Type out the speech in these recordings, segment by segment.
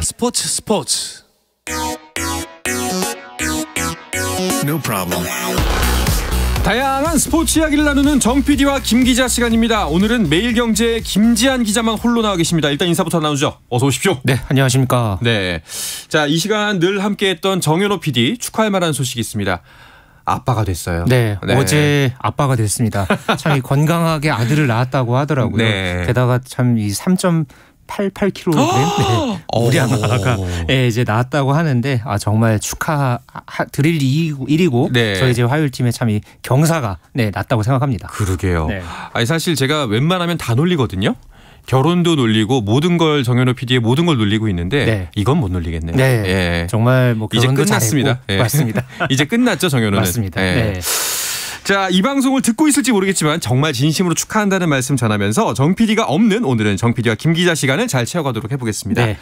스포츠 스포츠 No problem. 다양한 스포츠 이야기를 나누는 정 PD와 김 기자 시간입니다. 오늘은 매일경제의 김지한 기자만 홀로 나와 계십니다. 일단 인사부터 나누죠. 어서 오십시오. 네, 안녕하십니까. 네. 자, 이 시간 늘 함께했던 정현호 PD 축하할 만한 소식이 있습니다. 아빠가 됐어요. 네, 네, 어제 아빠가 됐습니다. 참 건강하게 아들을 낳았다고 하더라고요. 네. 게다가 참 이 3점 88kg 아! 네, 우량아가 어. 예, 이제 나왔다고 하는데 아 정말 축하 드릴 일이고 네. 저희 이제 화요일팀에 참 이 경사가 네 났다고 생각합니다. 그러게요. 네. 아니 사실 제가 웬만하면 다 놀리거든요. 결혼도 놀리고 모든 걸 정현호 PD의 모든 걸 놀리고 있는데 네. 이건 못 놀리겠네요. 네. 예. 정말 뭐 이제 끝났습니다. 예. 맞습니다. 이제 끝났죠 정현호는. 맞습니다. 예. 네. 자, 이 방송을 듣고 있을지 모르겠지만 정말 진심으로 축하한다는 말씀 전하면서 정 PD가 없는 오늘은 정 PD와 김 기자 시간을 잘 채워가도록 해보겠습니다. 네.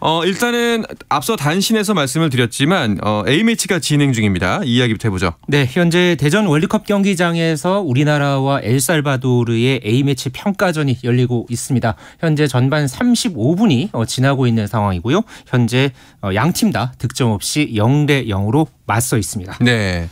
어, 일단은 앞서 단신에서 말씀을 드렸지만 어, A매치가 진행 중입니다. 이 이야기부터 해보죠. 네, 현재 대전 월드컵 경기장에서 우리나라와 엘살바도르의 A매치 평가전이 열리고 있습니다. 현재 전반 35분이 어, 지나고 있는 상황이고요. 현재 어, 양팀 다 득점 없이 0대 0으로 맞서 있습니다. 네.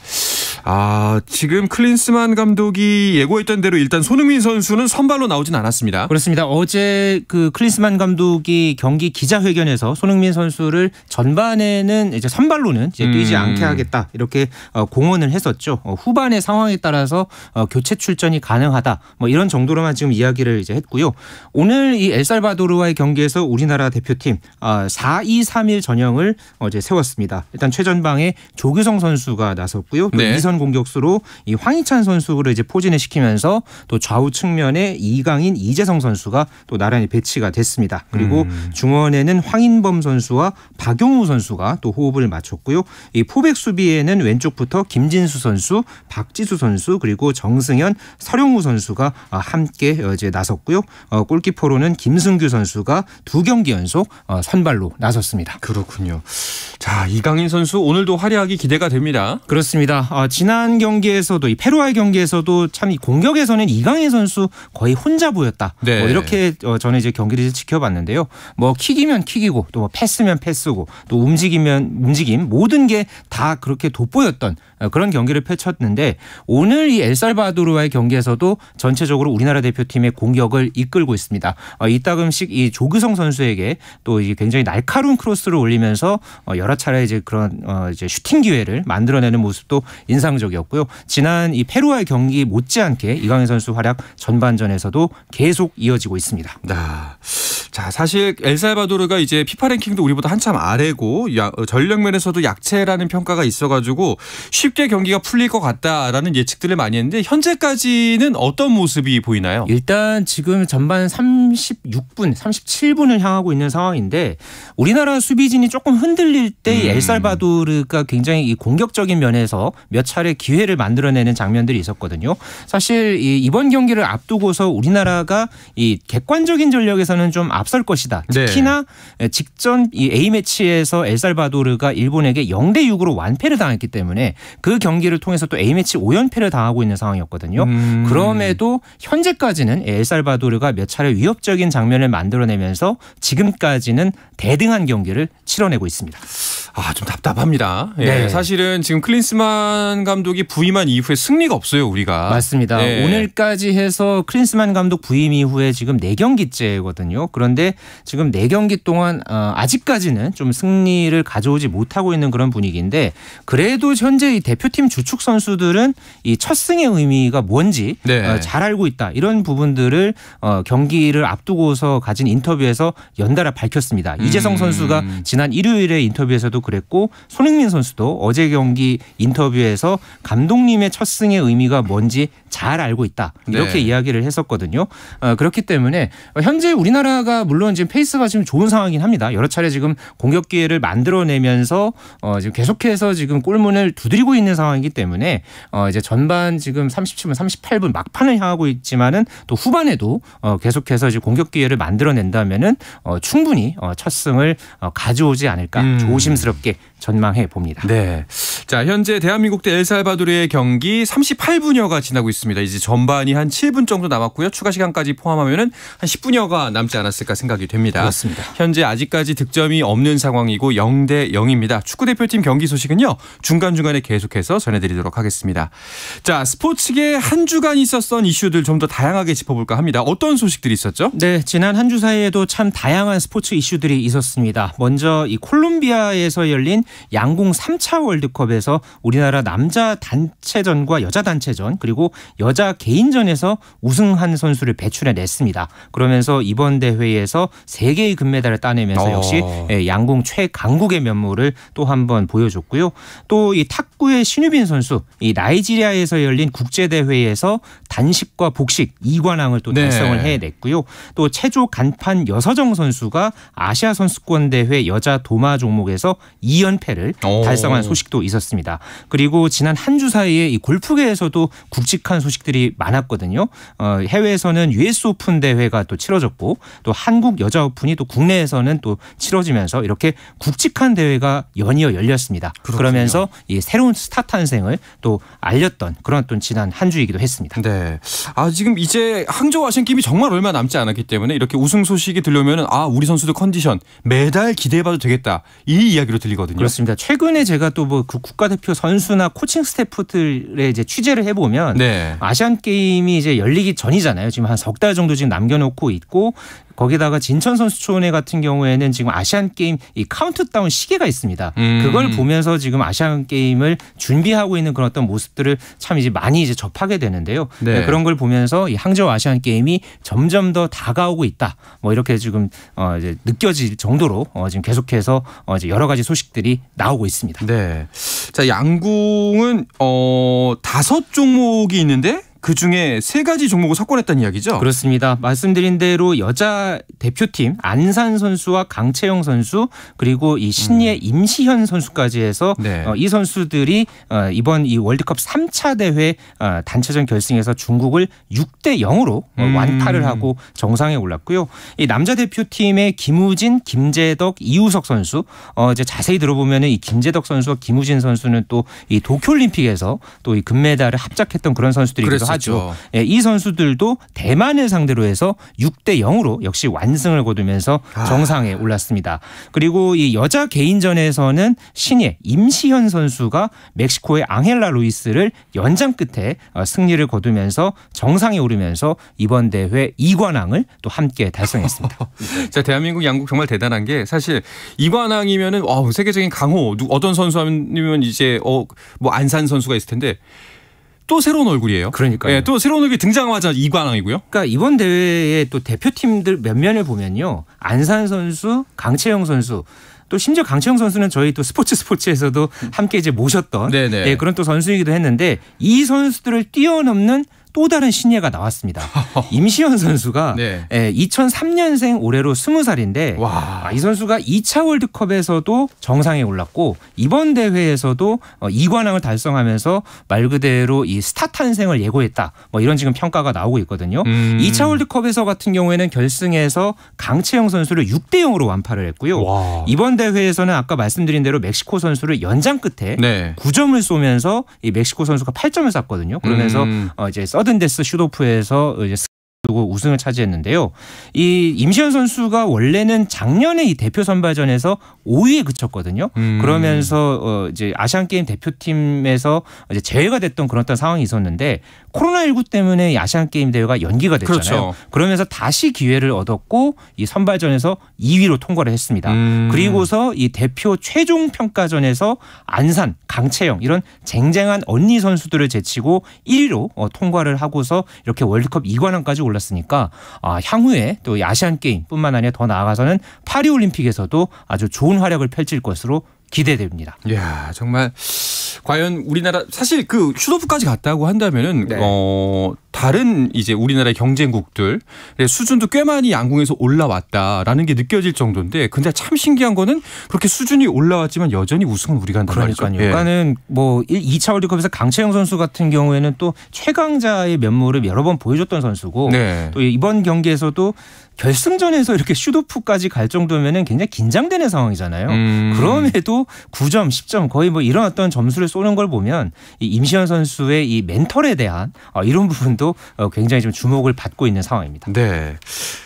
아, 지금 클린스만 감독이 예고했던 대로 일단 손흥민 선수는 선발로 나오진 않았습니다. 그렇습니다. 어제 그 클린스만 감독이 경기 기자회견에서 손흥민 선수를 전반에는 이제 선발로는 이제 뛰지 음. 않게 하겠다 이렇게 어, 공언을 했었죠. 어, 후반의 상황에 따라서 어, 교체 출전이 가능하다 뭐 이런 정도로만 지금 이야기를 이제 했고요. 오늘 이 엘살바도르와의 경기에서 우리나라 대표팀 4-2-3-1 전형을 어제 세웠습니다. 일단 최전방에 조규성 선수가 나섰고요. 네. 이선 강력한 공격수로 이 황희찬 선수를 이제 포진을 시키면서 또 좌우 측면에 이강인, 이재성 선수가 또 나란히 배치가 됐습니다. 그리고 음. 중원에는 황인범 선수와 박용우 선수가 또 호흡을 맞췄고요. 이 포백 수비에는 왼쪽부터 김진수 선수, 박지수 선수 그리고 정승현, 서령우 선수가 어, 함께 어, 이제 나섰고요. 어, 골키퍼로는 김승규 선수가 두 경기 연속 선발로 나섰습니다. 그렇군요. 자 이강인 선수 오늘도 활약이 기대가 됩니다. 그렇습니다. 아, 진 지난 경기에서도 이 페루와의 경기에서도 참 이 공격에서는 이강인 선수 거의 혼자 보였다. 뭐 네. 뭐 이렇게 어, 저는 이제 경기를 지켜봤는데요. 뭐 킥이면 킥이고 또뭐 패스면 패스고 또 움직이면 움직임 모든 게 다 그렇게 돋보였던 어, 그런 경기를 펼쳤는데 오늘 이 엘살바도르와의 경기에서도 전체적으로 우리나라 대표팀의 공격을 이끌고 있습니다. 어, 이따금씩 이 조규성 선수에게 또 이제 굉장히 날카로운 크로스를 올리면서 어, 여러 차례 이제 그런 이제 슈팅 기회를 만들어내는 모습도 인상적이었고요. 지난 이 페루와의 경기 못지않게 이강인 선수 활약 전반전에서도 계속 이어지고 있습니다. 아. 자, 사실 엘살바도르가 이제 피파 랭킹도 우리보다 한참 아래고 야, 어, 전력 면에서도 약체라는 평가가 있어가지고 쉽게 경기가 풀릴 것 같다라는 예측들을 많이 했는데 현재까지는 어떤 모습이 보이나요? 일단 지금 전반 36분, 37분을 향하고 있는 상황인데 우리나라 수비진이 조금 흔들릴 때 음. 엘살바도르가 굉장히 이 공격적인 면에서 몇 차례 기회를 만들어내는 장면들이 있었거든요. 사실 이 이번 경기를 앞두고서 우리나라가 이 객관적인 전력에서는 좀 앞. 앞설 것이다. 네. 특히나 네. 직전 이 A 매치에서 엘살바도르가 일본에게 0대 6으로 완패를 당했기 때문에 그 경기를 통해서 또 A 매치 5연패를 당하고 있는 상황이었거든요. 음. 그럼에도 현재까지는 엘살바도르가 몇 차례 위협적인 장면을 만들어내면서 지금까지는 대등한 경기를 치러내고 있습니다. 아, 좀 답답합니다. 예, 네. 사실은 지금 클린스만 감독이 부임한 이후에 승리가 없어요, 우리가. 맞습니다. 네. 오늘까지 해서 클린스만 감독 부임 이후에 지금 4경기째거든요. 그런데 지금 4경기 동안 어, 아직까지는 좀 승리를 가져오지 못하고 있는 그런 분위기인데 그래도 현재 이 대표팀 주축 선수들은 이 첫 승의 의미가 뭔지 네. 어, 잘 알고 있다. 이런 부분들을 어, 경기를 앞두고서 가진 인터뷰에서 연달아 밝혔습니다. 음. 이재성 선수가 지난 일요일에 인터뷰에서도 그랬고 손흥민 선수도 어제 경기 인터뷰에서 감독님의 첫 승의 의미가 뭔지 잘 알고 있다 이렇게 네. 이야기를 했었거든요. 어, 그렇기 때문에 현재 우리나라가 물론 지금 페이스가 지금 좋은 상황이긴 합니다. 여러 차례 지금 공격 기회를 만들어내면서 어, 지금 계속해서 지금 골문을 두드리고 있는 상황이기 때문에 어, 이제 전반 지금 37분, 38분 막판을 향하고 있지만은 또 후반에도 어, 계속해서 이제 공격 기회를 만들어낸다면은 어, 충분히 어, 첫 승을 어, 가져오지 않을까 음. 조심스럽게 전망해 봅니다. 네. 자, 현재 대한민국 대 엘살바도르의 경기 38분여가 지나고 있습니다. 이제 전반이 한 7분 정도 남았고요. 추가 시간까지 포함하면은 한 10분여가 남지 않았을까 생각이 됩니다. 그렇습니다. 현재 아직까지 득점이 없는 상황이고 0대 0입니다. 축구 대표팀 경기 소식은요. 중간중간에 계속해서 전해 드리도록 하겠습니다. 자, 스포츠계 한 주간 있었던 이슈들 좀 더 다양하게 짚어 볼까 합니다. 어떤 소식들이 있었죠? 네, 지난 한 주 사이에도 참 다양한 스포츠 이슈들이 있었습니다. 먼저 이 콜롬비아에서 열린 양궁 3차 월드컵에서 우리나라 남자 단체전과 여자 단체전 그리고 여자 개인전에서 우승한 선수를 배출해 냈습니다. 그러면서 이번 대회에서 3개의 금메달을 따내면서 어. 역시 어. 양궁 최강국의 면모를 또 한 번 보여줬고요. 또 이 탁구의 신유빈 선수 이 나이지리아에서 열린 국제 대회에서 단식과 복식 2관왕을 또 네. 달성을 네. 해냈고요. 또 체조 간판 여서정 선수가 아시아 선수권 대회 여자 도마 종목에서 2연패 실패를 오. 달성한 소식도 있었습니다. 그리고 지난 한 주 사이에 이 골프계에서도 굵직한 소식들이 많았거든요. 어, 해외에서는 US 오픈 대회가 또 치러졌고 또 한국 여자 오픈이 또 국내에서는 또 치러지면서 이렇게 굵직한 대회가 연이어 열렸습니다. 그렇군요. 그러면서 이 새로운 스타 탄생을 또 알렸던 그런 또 지난 한 주이기도 했습니다. 네. 아 지금 이제 항저우 아시안 게임이 정말 얼마 남지 않았기 때문에 이렇게 우승 소식이 들려면아 우리 선수들 컨디션 매달 기대해봐도 되겠다 이 이야기로 들리거든요. 그습니다 최근에 제가 또뭐그 국가대표 선수나 코칭 스태프들의 이제 취재를 해보면 네. 아시안 게임이 이제 열리기 전이잖아요. 지금 한 석 달 정도 지금 남겨놓고 있고 거기다가 진천 선수촌회 같은 경우에는 지금 아시안 게임 이 카운트다운 시계가 있습니다. 음. 그걸 보면서 지금 아시안 게임을 준비하고 있는 그런 어떤 모습들을 참 이제 많이 이제 접하게 되는데요. 네. 네. 그런 걸 보면서 이 항저우 아시안 게임이 점점 더 다가오고 있다. 뭐 이렇게 지금 어 이제 느껴질 정도로 어 지금 계속해서 어 이제 여러 가지 소식들이 나오고 있습니다. 네. 자, 양궁은 어 다섯 종목이 있는데 그 중에 세 가지 종목을 석권했다는 이야기죠. 그렇습니다. 말씀드린 대로 여자 대표팀 안산 선수와 강채영 선수 그리고 이 신예 음. 임시현 선수까지 해서 네. 어, 이 선수들이 어, 이번 이 월드컵 3차 대회 어, 단체전 결승에서 중국을 6대 0으로 어, 음. 완파를 하고 정상에 올랐고요. 이 남자 대표팀의 김우진, 김재덕, 이우석 선수 어, 이제 자세히 들어보면은 이 김재덕 선수와 김우진 선수는 또 이 도쿄올림픽에서 또 이 금메달을 합작했던 그런 선수들이기도 하죠. 그렇죠. 하죠. 예, 이 선수들도 대만을 상대로 해서 6 대 0으로 역시 완승을 거두면서 아. 정상에 올랐습니다. 그리고 이 여자 개인전에서는 신예 임시현 선수가 멕시코의 앙헬라 루이스를 연장 끝에 어, 승리를 거두면서 정상에 오르면서 이번 대회 2관왕을 또 함께 달성했습니다. 자, 대한민국 양국 정말 대단한 게 사실 2관왕이면은 와, 세계적인 강호 어떤 선수 하면 이제 어, 뭐 안산 선수가 있을 텐데 또 새로운 얼굴이에요. 그러니까 예, 또 새로운 얼굴이 등장하자 이관왕이고요. 그러니까 이번 대회에 또 대표팀들 몇 면을 보면요. 안산 선수, 강채영 선수 또 심지어 강채영 선수는 저희 또 스포츠 스포츠에서도 함께 이제 모셨던 네, 네. 예, 그런 또 선수이기도 했는데 이 선수들을 뛰어넘는 또 다른 신예가 나왔습니다. 임시현 선수가 네. 예, 2003년생 올해로 20살인데 와. 아, 이 선수가 2차 월드컵에서도 정상에 올랐고 이번 대회에서도 2관왕을 어, 달성하면서 말 그대로 이 스타 탄생을 예고했다. 뭐 이런 지금 평가가 나오고 있거든요. 음. 2차 월드컵에서 같은 경우에는 결승에서 강채영 선수를 6대 0으로 완파를 했고요. 와. 이번 대회에서는 아까 말씀드린 대로 멕시코 선수를 연장 끝에 네. 9점을 쏘면서 이 멕시코 선수가 8점을 쐈거든요. 그러면서 음. 어 이제 서 서든 데스 슈도프에서 이제 두고 우승을 차지했는데요. 이 임시현 선수가 원래는 작년에 이 대표 선발전에서 5위에 그쳤거든요. 음. 그러면서 어 이제 아시안 게임 대표팀에서 이제 제외가 됐던 그런 어떤 상황이 있었는데 코로나19 때문에 아시안 게임 대회가 연기가 됐잖아요. 그렇죠. 그러면서 다시 기회를 얻었고 이 선발전에서 2위로 통과를 했습니다. 음. 그리고서 이 대표 최종 평가전에서 안산, 강채영 이런 쟁쟁한 언니 선수들을 제치고 1위로 어 통과를 하고서 이렇게 월드컵 2관왕까지 올라 올랐으니까 아, 향후에 또 아시안 게임뿐만 아니라 더 나아가서는 파리 올림픽에서도 아주 좋은 활약을 펼칠 것으로 기대됩니다. 야 정말 과연 우리나라 사실 그 슈도프까지 갔다고 한다면은 네. 어 다른 이제 우리나라 경쟁국들 의 수준도 꽤 많이 양궁에서 올라왔다라는 게 느껴질 정도인데 근데 참 신기한 거는 그렇게 수준이 올라왔지만 여전히 우승은 우리가 한단 그러니까요. 말이죠. 예. 그러니까는 뭐 2차 월드컵에서 강채영 선수 같은 경우에는 또 최강자의 면모를 여러 번 보여줬던 선수고 네. 또 이번 경기에서도 결승전에서 이렇게 슈도프까지 갈 정도면은 굉장히 긴장되는 상황이잖아요. 음. 그럼에도 9점, 10점 거의 뭐 이런 어떤 점수를 선수를 쏘는 걸 보면 이 임시현 선수의 이 멘털에 대한 어, 이런 부분도 어, 굉장히 좀 주목을 받고 있는 상황입니다. 네.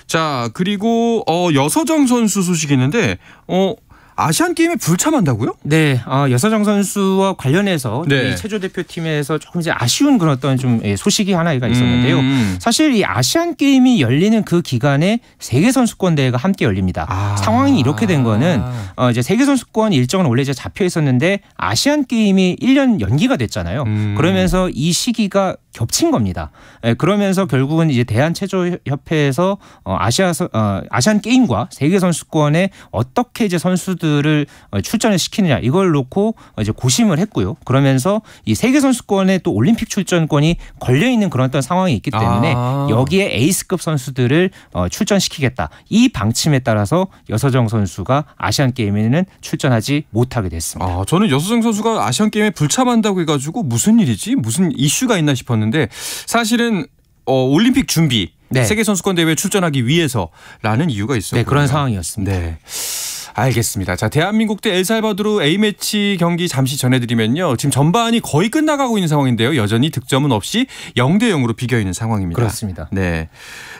자 그리고 어, 여서정 선수 소식이 있는데 어 아시안 게임에 불참한다고요? 네, 어, 여사정 선수와 관련해서 네. 이 체조 대표팀에서 조금 이제 아쉬운 그런 어떤 좀 예, 소식이 하나가 있었는데요. 음. 사실 이 아시안 게임이 열리는 그 기간에 세계 선수권 대회가 함께 열립니다. 아. 상황이 이렇게 된 거는 어, 이제 세계 선수권 일정은 원래 이제 잡혀 있었는데 아시안 게임이 1년 연기가 됐잖아요. 음. 그러면서 이 시기가 겹친 겁니다. 예, 그러면서 결국은 이제 대한체조협회에서 어, 아시아 어, 아시안 게임과 세계 선수권에 어떻게 이제 선수들 선수를 어, 출전을 시키느냐 이걸 놓고 이제 고심을 했고요. 그러면서 이 세계 선수권에 또 올림픽 출전권이 걸려 있는 그런 어떤 상황이 있기 때문에 아. 여기에 에이스급 선수들을 어, 출전시키겠다. 이 방침에 따라서 여서정 선수가 아시안 게임에는 출전하지 못하게 됐습니다. 아, 저는 여서정 선수가 아시안 게임에 불참한다고 해 가지고 무슨 일이지? 무슨 이슈가 있나 싶었는데 사실은 어, 올림픽 준비 네. 세계 선수권 대회 출전하기 위해서라는 이유가 있었고 네, 그런 상황이었습니다. 네. 알겠습니다. 자, 대한민국 대 엘살바도르 A매치 경기 잠시 전해드리면요. 지금 전반이 거의 끝나가고 있는 상황인데요. 여전히 득점은 없이 0대 0으로 비겨 있는 상황입니다. 그렇습니다. 네.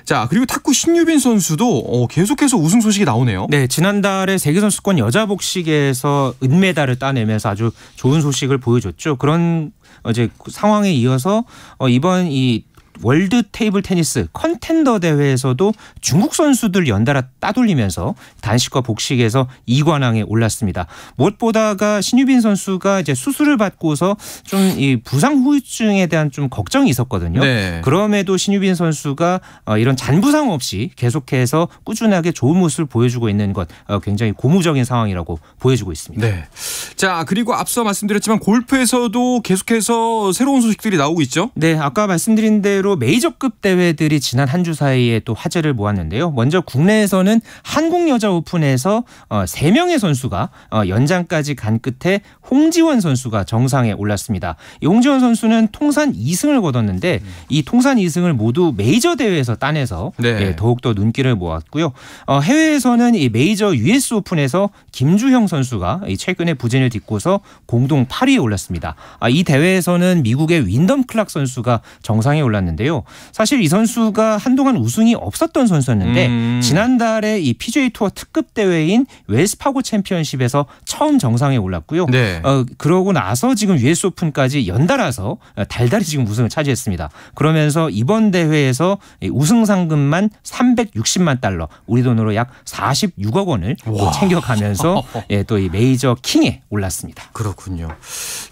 자, 그리고 탁구 신유빈 선수도 어, 계속해서 우승 소식이 나오네요. 네, 지난달에 세계 선수권 여자 복식에서 은메달을 따내면서 아주 좋은 소식을 보여줬죠. 그런 어제 상황에 이어서 어, 이번 이 월드 테이블 테니스 컨텐더 대회에서도 중국 선수들 연달아 따돌리면서 단식과 복식에서 2관왕에 올랐습니다. 무엇보다가 신유빈 선수가 이제 수술을 받고서 좀 이 부상 후유증에 대한 좀 걱정이 있었거든요. 네. 그럼에도 신유빈 선수가 어, 이런 잔부상 없이 계속해서 꾸준하게 좋은 모습을 보여주고 있는 것 어, 굉장히 고무적인 상황이라고 보여지고 있습니다. 네. 자 그리고 앞서 말씀드렸지만 골프에서도 계속해서 새로운 소식들이 나오고 있죠. 네, 아까 말씀드린 대로. 주로 메이저급 대회들이 지난 한 주 사이에 또 화제를 모았는데요. 먼저 국내에서는 한국 여자 오픈에서 어, 3명의 선수가 어, 연장까지 간 끝에 홍지원 선수가 정상에 올랐습니다. 이 홍지원 선수는 통산 2승을 거뒀는데 음. 이 통산 2승을 모두 메이저 대회에서 따내서 네. 예, 더욱더 눈길을 모았고요. 어, 해외에서는 이 메이저 US 오픈에서 김주형 선수가 최근에 부진을 딛고서 공동 8위에 올랐습니다. 아, 이 대회에서는 미국의 윈덤 클락 선수가 정상에 올랐는데 있는데요. 사실 이 선수가 한동안 우승이 없었던 선수였는데 음. 지난달에 이 PGA 투어 특급 대회인 웰스 파고 챔피언십에서 처음 정상에 올랐고요. 네. 어, 그러고 나서 지금 US 오픈까지 연달아서 어, 달달이 지금 우승을 차지했습니다. 그러면서 이번 대회에서 우승 상금만 360만 달러, 우리 돈으로 약 46억 원을 챙겨가면서 예, 또이 메이저 킹에 올랐습니다. 그렇군요.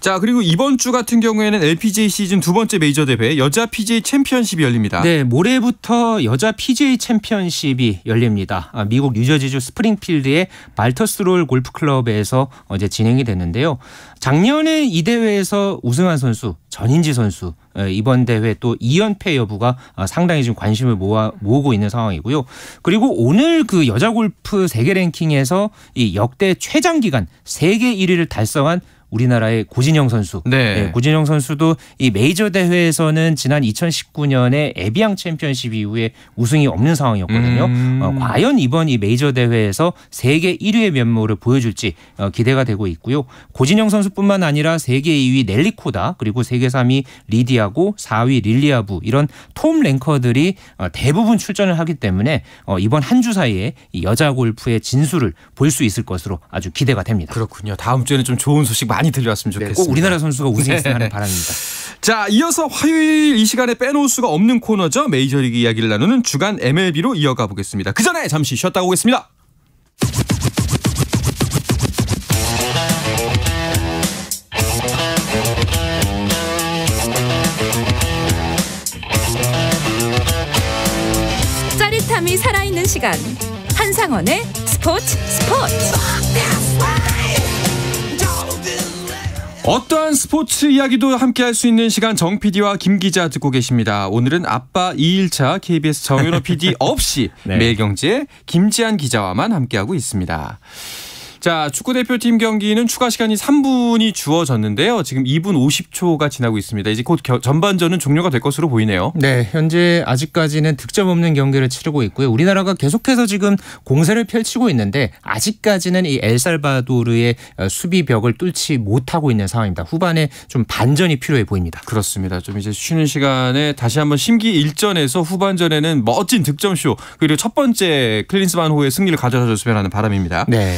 자 그리고 이번 주 같은 경우에는 LPGA 시즌 두 번째 메이저 대회 여자 PGA 챔 챔피언십이 열립니다. 네, 모레부터 여자 PGA 챔피언십이 열립니다. 아, 미국 뉴저지주 스프링필드의 발터스롤 골프클럽에서 어제 진행이 됐는데요. 작년에 이 대회에서 우승한 선수 전인지 선수 이번 대회 또 2연패 여부가 아, 상당히 지금 관심을 모아, 모으고 있는 상황이고요. 그리고 오늘 그 여자 골프 세계 랭킹에서 이 역대 최장 기간 세계 1위를 달성한 우리나라의 고진영 선수. 네. 네, 고진영 선수도 이 메이저 대회에서는 지난 2019년에 에비앙 챔피언십 이후에 우승이 없는 상황이었거든요. 음. 어, 과연 이번 이 메이저 대회에서 세계 1위의 면모를 보여줄지 어, 기대가 되고 있고요. 고진영 선수뿐만 아니라 세계 2위 넬리코다 그리고 세계 3위 리디아고 4위 릴리아부 이런 톰 랭커들이 어, 대부분 출전을 하기 때문에 어, 이번 한 주 사이에 여자 골프의 진수를 볼 수 있을 것으로 아주 기대가 됩니다. 그렇군요. 다음 주에는 좀 좋은 소식 많이 많이 들려왔으면 좋겠고 네, 우리나라 선수가 우승했으면 네. 하는 바람입니다. 자, 이어서 화요일 이 시간에 빼놓을 수가 없는 코너죠. 메이저리그 이야기를 나누는 주간 MLB로 이어가 보겠습니다. 그 전에 잠시 쉬었다 오겠습니다. 짜릿함이 살아있는 시간 한상원의 스포츠 스포츠 어떠한 스포츠 이야기도 함께 할 수 있는 시간 정 PD와 김 기자 듣고 계십니다. 오늘은 아빠 2일차 KBS 정유로 PD 없이 네. 매일경제 김지한 기자와만 함께하고 있습니다. 자, 축구 대표팀 경기는 추가 시간이 3분이 주어졌는데요. 지금 2분 50초가 지나고 있습니다. 이제 곧 겨, 전반전은 종료가 될 것으로 보이네요. 네, 현재 아직까지는 득점 없는 경기를 치르고 있고요. 우리나라가 계속해서 지금 공세를 펼치고 있는데 아직까지는 이 엘살바도르의 어, 수비 벽을 뚫지 못하고 있는 상황입니다. 후반에 좀 반전이 필요해 보입니다. 그렇습니다. 좀 이제 쉬는 시간에 다시 한번 심기 일전에서 후반전에는 멋진 득점쇼 그리고 첫 번째 클린스만 호의 승리를 가져다 줬으면 하는 바람입니다. 네.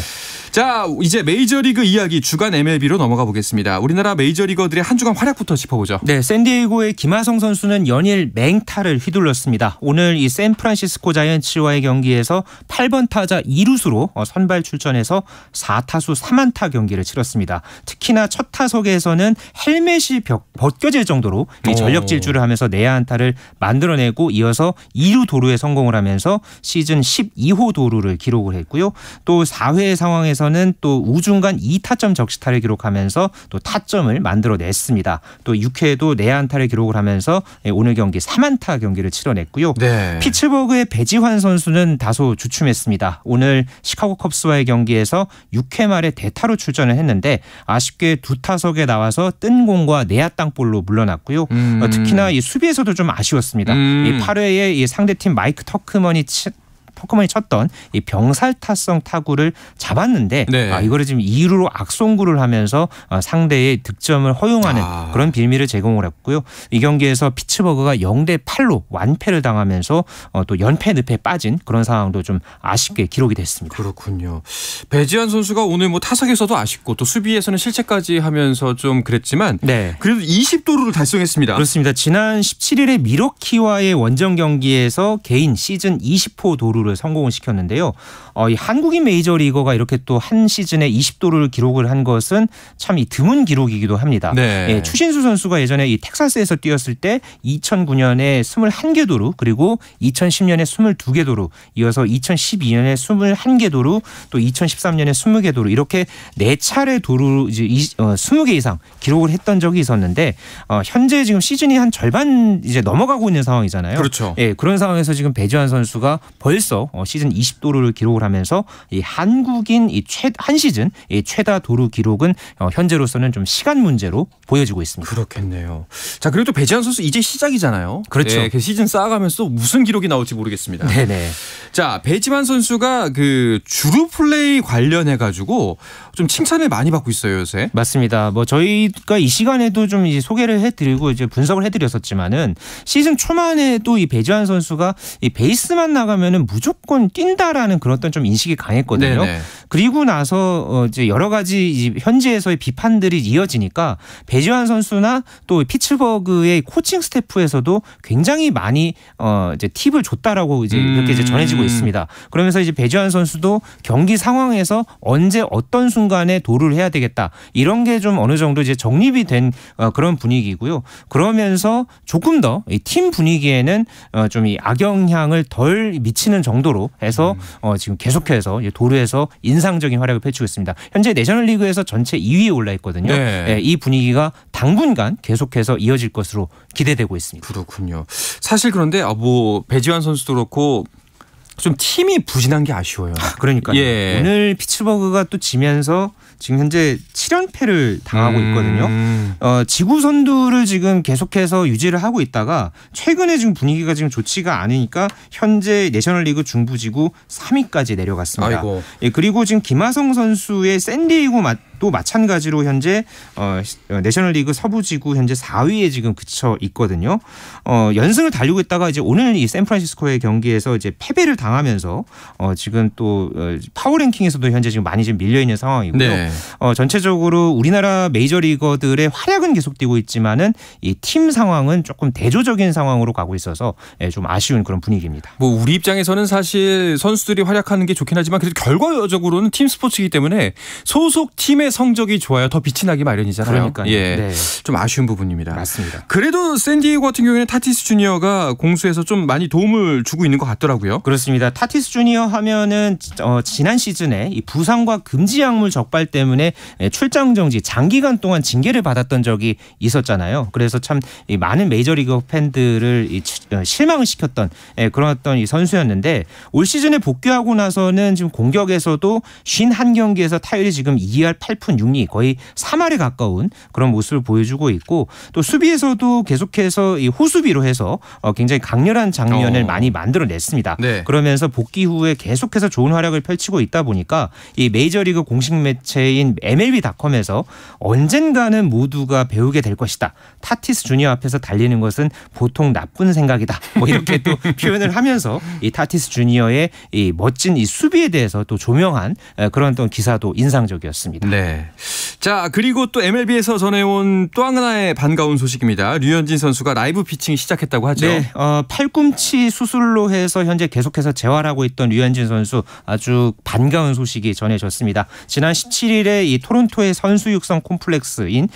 자, 이제 메이저리그 이야기 주간 MLB로 넘어가 보겠습니다. 우리나라 메이저리거들의 한 주간 활약부터 짚어보죠. 네, 샌디에이고의 김하성 선수는 연일 맹타를 휘둘렀습니다. 오늘 이 샌프란시스코 자이언츠와의 경기에서 8번 타자 2루수로 어, 선발 출전해서 4타수 3안타 경기를 치렀습니다. 특히나 첫 타석에서는 헬멧이 벽, 벗겨질 정도로 전력 질주를 하면서 내야 안타를 만들어내고 이어서 2루 도루에 성공을 하면서 시즌 12호 도루를 기록을 했고요. 또 4회 상황에서 경기에서는 또 우중간 2타점 적시타를 기록하면서 또 타점을 만들어냈습니다. 또 6회에도 내안타를 기록을 하면서 예, 오늘 경기 3안타 경기를 치러냈고요. 네. 피츠버그의 배지환 선수는 다소 주춤했습니다. 오늘 시카고 컵스와의 경기에서 6회 말에 대타로 출전을 했는데 아쉽게 두 타석에 나와서 뜬 공과 내야 땅볼로 물러났고요. 음. 어, 특히나 이 수비에서도 좀 아쉬웠습니다. 음. 이 8회에 이 상대팀 마이크 터크먼이 치, 포켓몬이 쳤던 이 병살타성 타구를 잡았는데 네. 아, 이거를 지금 2루로 악송구를 하면서 아, 상대의 득점을 허용하는 아. 그런 빌미를 제공을 했고요. 이 경기에서 피츠버그가 0대 8로 완패를 당하면서 어, 또 연패 늪에 빠진 그런 상황도 좀 아쉽게 기록이 됐습니다. 그렇군요. 배지환 선수가 오늘 뭐 타석에서도 아쉽고 또 수비에서는 실책까지 하면서 좀 그랬지만 네. 그래도 20도루를 달성했습니다. 그렇습니다. 지난 17일에 미러키와의 원정 경기에서 개인 시즌 20호 도루를 메이저 성공을 시켰는데요. 어, 이 한국인 메이저리거가 이렇게 또 한 시즌에 20도를 기록을 한 것은 참 이 드문 기록이기도 합니다. 네. 예, 추신수 선수가 예전에 이 텍사스에서 뛰었을 때 2009년에 21개 도루 그리고 2010년에 22개 도루 이어서 2012년에 21개 도루 또 2013년에 20개 도루 이렇게 네 차례 도루 이제 20개 어, 이상 기록을 했던 적이 있었는데 어, 현재 지금 시즌이 한 절반 이제 넘어가고 있는 상황이잖아요. 그렇죠. 예, 그런 상황에서 지금 배지환 선수가 벌써 앞서 어, 시즌 20도루를 기록을 하면서 이 한국인 이 최 한 시즌 이 최다 도루 기록은 어, 현재로서는 좀 시간 문제로 보여지고 있습니다. 그렇겠네요. 자 그리고 또 배지환 선수 이제 시작이잖아요. 그렇죠. 네, 그 시즌 쌓아가면서 무슨 기록이 나올지 모르겠습니다. 네네. 자 배지환 선수가 그 주루 플레이 관련해 가지고 좀 칭찬을 많이 받고 있어요 요새. 맞습니다. 뭐 저희가 이 시간에도 좀 이제 소개를 해드리고 이제 분석을 해드렸었지만은 시즌 초만에 도이 배지환 선수가 이 베이스만 나가면은 무조 건 무조건 뛴다라는 그런 어떤 좀 인식이 강했거든요. 네네. 그리고 나서 어, 이제 여러 가지 현지에서의 비판들이 이어지니까 배지환 선수나 또 피츠버그의 코칭 스태프에서도 굉장히 많이 어 이제 팁을 줬다라고 이제 음. 이렇게 이제 음. 전해지고 있습니다. 그러면서 이제 배지환 선수도 경기 상황에서 언제 어떤 순간에 도를 해야 되겠다 이런 게 좀 어느 정도 이제 정립이 된 어, 그런 분위기고요. 그러면서 조금 더 팀 분위기에는 어, 좀이 악영향을 덜 미치는 정도로 해서 음. 어, 지금 계속해서 도루에서 인상적인 활약을 펼치고 있습니다. 현재 내셔널리그에서 전체 2위에 올라 있거든요. 네. 네, 이 분위기가 당분간 계속해서 이어질 것으로 기대되고 있습니다. 그렇군요. 사실 그런데 아, 뭐 배지환 선수도 그렇고 좀 팀이 부진한 게 아쉬워요. 아, 그러니까 예. 오늘 피츠버그가 또 지면서 지금 현재 7연패를 당하고 음. 있거든요. 음. 어, 지구 선두를 지금 계속해서 유지를 하고 있다가 최근에 지금 분위기가 지금 좋지가 않으니까 현재 내셔널리그 중부지구 3위까지 내려갔습니다. 아이고. 예, 그리고 지금 김하성 선수의 샌디에고 또 마찬가지로 현재 어, 어 내셔널리그 서부지구 현재 4위에 지금 그쳐 있거든요. 어, 연승을 달리고 있다가 이제 오늘 이 샌프란시스코의 경기에서 이제 패배를 당하면서 어, 지금 또 어, 파워랭킹에서도 현재 지금 많이 지 밀려 있는 상황이고요. 네. 어, 전체적으로 우리나라 메이저리거들의 활약은 계속 뛰고 있지만은 이 팀 상황은 조금 대조적인 상황으로 가고 있어서 예, 좀 아쉬운 그런 분위기입니다. 뭐 우리 입장에서는 사실 선수들이 활약하는 게 좋긴 하지만 그래도 결과적으로는 팀 스포츠이기 때문에 소속 팀의 성적이 좋아야 더 빛이 나기 마련이잖아요. 그러니까 예, 네. 좀 아쉬운 부분입니다. 맞습니다. 그래도 샌디에고 같은 경우에는 타티스 주니어가 공수에서 좀 많이 도움을 주고 있는 것 같더라고요. 그렇습니다. 타티스 주니어 하면은 어, 지난 시즌에 부상과 금지 약물 적발 때문에 예, 출장 정지 장기간 동안 징계를 받았던 적이 있었잖아요. 그래서 참 많은 메이저리그 팬들을 어, 실망을 시켰던 예, 그런 어떤 이 선수였는데 올 시즌에 복귀하고 나서는 지금 공격에서도 쉰 한 경기에서 타율이 지금 2할 8 8푼 6리 거의 3할에 가까운 그런 모습을 보여주고 있고 또 수비에서도 계속해서 이 호수비로 해서 어 굉장히 강렬한 장면을 어. 많이 만들어냈습니다. 네. 그러면서 복귀 후에 계속해서 좋은 활약을 펼치고 있다 보니까 이 메이저리그 공식 매체인 MLB.com에서 언젠가는 모두가 배우게 될 것이다. 타티스 주니어 앞에서 달리는 것은 보통 나쁜 생각이다. 뭐 이렇게 또 표현을 하면서 이 타티스 주니어의 이 멋진 이 수비에 대해서 또 조명한 그런 또 기사도 인상적이었습니다. 네. 자, 그리고 또 MLB에서 전해온 또 하나의 반가운 소식입니다. 류현진 선수가 라이브 피칭 시작했다고 하죠. 네. 어, 팔꿈치 수술로 해서 현재 계속해서 재활하고 있던 류현진 선수 아주 반가운 소식이 전해졌습니다. 지난 17일에 이 토론토의 선수 육성 콤플렉스인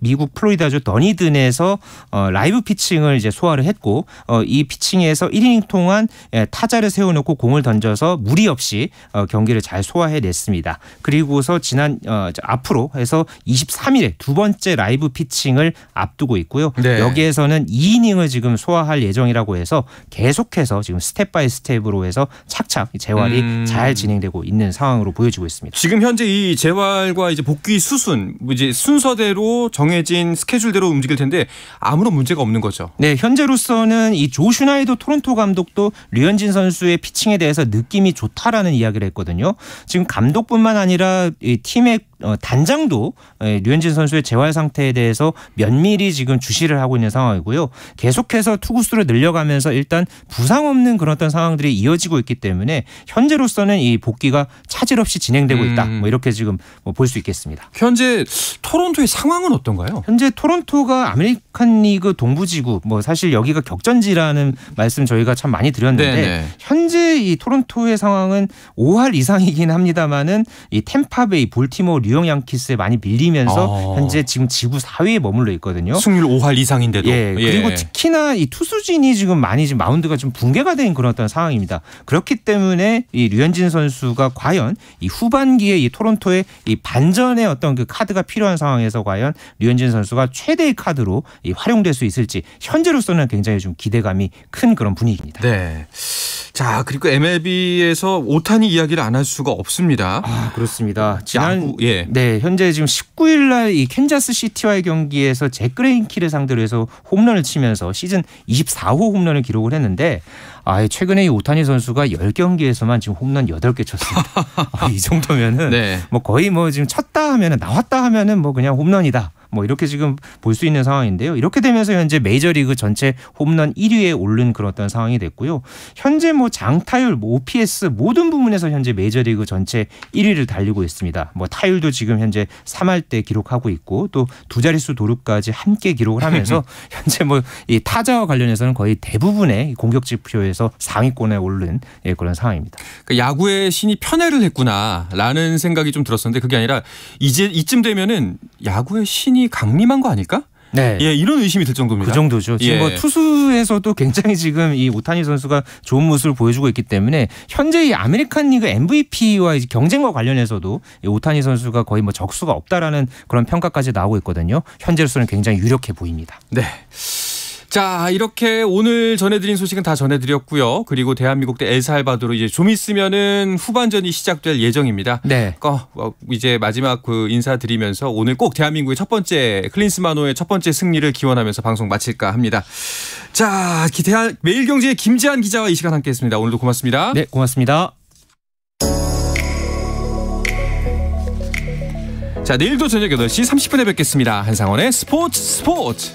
미국 플로리다주 더니든에서 어, 라이브 피칭을 이제 소화를 했고 어, 이 피칭에서 1이닝 동안 예, 타자를 세워놓고 공을 던져서 무리 없이 어, 경기를 잘 소화해냈습니다. 그리고서 지난 어, 어, 앞으로 해서 23일에 두 번째 라이브 피칭을 앞두고 있고요. 네. 여기에서는 2이닝을 지금 소화할 예정이라고 해서 계속해서 지금 스텝 바이 스텝으로 해서 착착 재활이 음. 잘 진행되고 있는 상황으로 보여지고 있습니다. 지금 현재 이 재활과 이제 복귀 수순 이제 순서대로 정해진 스케줄대로 움직일 텐데 아무런 문제가 없는 거죠. 네, 현재로서는 이 조슈나이도 토론토 감독도 류현진 선수의 피칭에 대해서 느낌이 좋다라는 이야기를 했거든요. 지금 감독뿐만 아니라 이 팀의 어, 단장도 예, 류현진 선수의 재활 상태에 대해서 면밀히 지금 주시를 하고 있는 상황이고요. 계속해서 투구수를 늘려가면서 일단 부상 없는 그런 어떤 상황들이 이어지고 있기 때문에 현재로서는 이 복귀가 차질 없이 진행되고 있다. 음. 뭐 이렇게 지금 뭐볼수 있겠습니다. 현재 토론토의 상황은 어떤가요? 현재 토론토가 아메리칸 리그 동부지구 뭐 사실 여기가 격전지라는 말씀 저희가 참 많이 드렸는데 네네. 네. 현재 이 토론토의 상황은 5할 이상이긴 합니다만은 이 템파베이 볼티모 마지 뉴욕 양키스에 많이 밀리면서 아. 현재 지금 지구 4위에 머물러 있거든요. 승률 5할 이상인데도. 예. 그리고 예. 특히나 이 투수진이 지금 많이 지금 마운드가 좀 붕괴가 된 그런 어떤 상황입니다. 그렇기 때문에 이 류현진 선수가 과연 이 후반기에 이 토론토의 이 반전의 어떤 그 카드가 필요한 상황에서 과연 류현진 선수가 최대의 카드로 이 활용될 수 있을지 현재로서는 굉장히 좀 기대감이 큰 그런 분위기입니다. 네. 자, 그리고 MLB에서 오타니 이야기를 안 할 수가 없습니다. 아, 그렇습니다. 지난 야구, 예. 네, 현재 지금 19일 날 이 캔자스 시티와의 경기에서 제그레인키를 상대로 해서 홈런을 치면서 시즌 24호 홈런을 기록을 했는데 아, 최근에 이 오타니 선수가 10경기에서만 지금 홈런 8개 쳤습니다. 아, 이 정도면은 네. 뭐 거의 뭐 지금 쳤다 하면은 나왔다 하면은 뭐 그냥 홈런이다. 뭐 이렇게 지금 볼 수 있는 상황인데요. 이렇게 되면서 현재 메이저리그 전체 홈런 1위에 오른 그런 어떤 상황이 됐고요. 현재 뭐 장타율, 뭐 OPS 모든 부분에서 현재 메이저리그 전체 1위를 달리고 있습니다. 뭐 타율도 지금 현재 3할 때 기록하고 있고 또 두 자릿수 도루까지 함께 기록을 하면서 현재 뭐 이 타자와 관련해서는 거의 대부분의 공격 지표에서 상위권에 오른 예, 그런 상황입니다. 그러니까 야구의 신이 편애를 했구나라는 생각이 좀 들었었는데 그게 아니라 이제 이쯤 되면은 야구의 신이 수준이 강림한 거 아닐까? 네. 예, 이런 의심이 들 정도입니다. 그 정도죠. 지금 예. 뭐 투수에서도 굉장히 지금 이 오타니 선수가 좋은 모습을 보여주고 있기 때문에 현재 이 아메리칸 리그 MVP와 이제 경쟁과 관련해서도 이 오타니 선수가 거의 뭐 적수가 없다라는 그런 평가까지 나오고 있거든요. 현재로서는 굉장히 유력해 보입니다. 네. 자, 이렇게 오늘 전해드린 소식은 다 전해드렸고요. 그리고 대한민국 대 엘살바도르 이제 좀 있으면은 후반전이 시작될 예정입니다. 네. 어, 어, 이제 마지막 그 인사드리면서 오늘 꼭 대한민국의 첫 번째 클린스만호의첫 번째 승리를 기원하면서 방송 마칠까 합니다. 자, 기 대한 매일경제의 김재한 기자와 이 시간 함께했습니다. 오늘도 고맙습니다. 네, 고맙습니다. 자, 내일도 저녁 8시 30분에 뵙겠습니다. 한상원의 스포츠 스포츠.